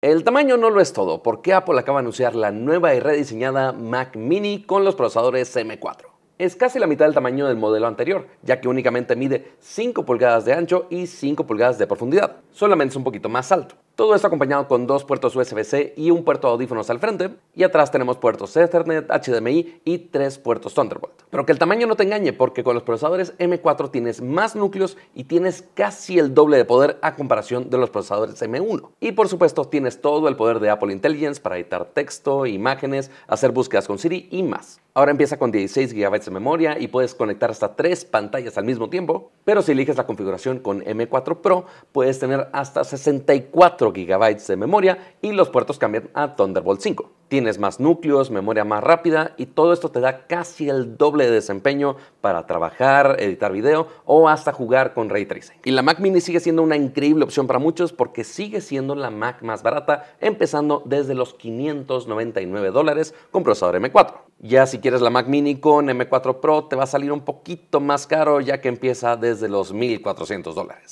El tamaño no lo es todo, porque Apple acaba de anunciar la nueva y rediseñada Mac Mini con los procesadores M4 es casi la mitad del tamaño del modelo anterior, ya que únicamente mide 5 pulgadas de ancho y 5 pulgadas de profundidad, solamente es un poquito más alto. Todo esto acompañado con dos puertos USB-C y un puerto de audífonos al frente, y atrás tenemos puertos Ethernet, HDMI y tres puertos Thunderbolt. Pero que el tamaño no te engañe, porque con los procesadores M4 tienes más núcleos y tienes casi el doble de poder a comparación de los procesadores M1. Y por supuesto tienes todo el poder de Apple Intelligence para editar texto, imágenes, hacer búsquedas con Siri y más. Ahora empieza con 16 GB memoria y puedes conectar hasta tres pantallas al mismo tiempo. Pero si eliges la configuración con M4 Pro, puedes tener hasta 64 GB de memoria y los puertos cambian a Thunderbolt 5. Tienes más núcleos, memoria más rápida y todo esto te da casi el doble de desempeño para trabajar, editar video o hasta jugar con ray tracing. Y la Mac mini sigue siendo una increíble opción para muchos porque sigue siendo la Mac más barata, empezando desde los 599 dólares con procesador M4. Ya si quieres la Mac mini con M4 Pro te va a salir un poquito más caro ya que empieza desde los 1400 dólares.